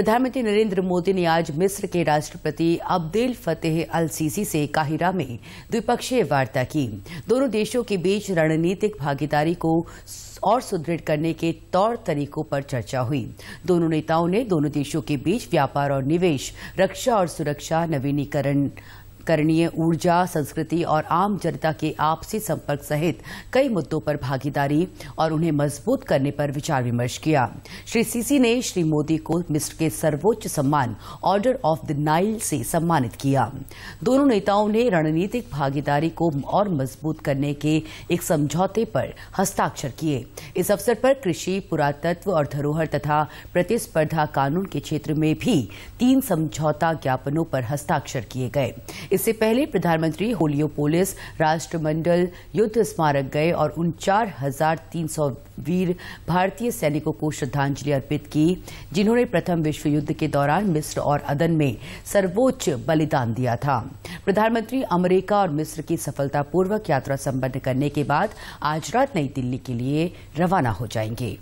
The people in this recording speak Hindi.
प्रधानमंत्री नरेंद्र मोदी ने आज मिस्र के राष्ट्रपति अब्देल फतेह अल सीसी से काहिरा में द्विपक्षीय वार्ता की दोनों देशों के बीच रणनीतिक भागीदारी को और सुदृढ़ करने के तौर तरीकों पर चर्चा हुई दोनों नेताओं ने दोनों देशों के बीच व्यापार और निवेश रक्षा और सुरक्षा नवीनीकरण करणीय ऊर्जा संस्कृति और आम जनता के आपसी संपर्क सहित कई मुद्दों पर भागीदारी और उन्हें मजबूत करने पर विचार विमर्श किया श्री सीसी ने श्री मोदी को मिस्र के सर्वोच्च सम्मान ऑर्डर ऑफ द नाइल से सम्मानित किया दोनों नेताओं ने रणनीतिक भागीदारी को और मजबूत करने के एक समझौते पर हस्ताक्षर किए इस अवसर पर कृषि पुरातत्व और धरोहर तथा प्रतिस्पर्धा कानून के क्षेत्र में भी तीन समझौता ज्ञापनों पर हस्ताक्षर किए गए इससे पहले प्रधानमंत्री होलियोपोलिस राष्ट्रमंडल युद्ध स्मारक गए और उन चार हजार तीन सौ वीर भारतीय सैनिकों को श्रद्धांजलि अर्पित की जिन्होंने प्रथम विश्व युद्ध के दौरान मिस्र और अदन में सर्वोच्च बलिदान दिया था प्रधानमंत्री अमेरिका और मिस्र की सफलतापूर्वक यात्रा संपन्न करने के बाद आज रात नई दिल्ली के लिए रवाना हो जाएंगे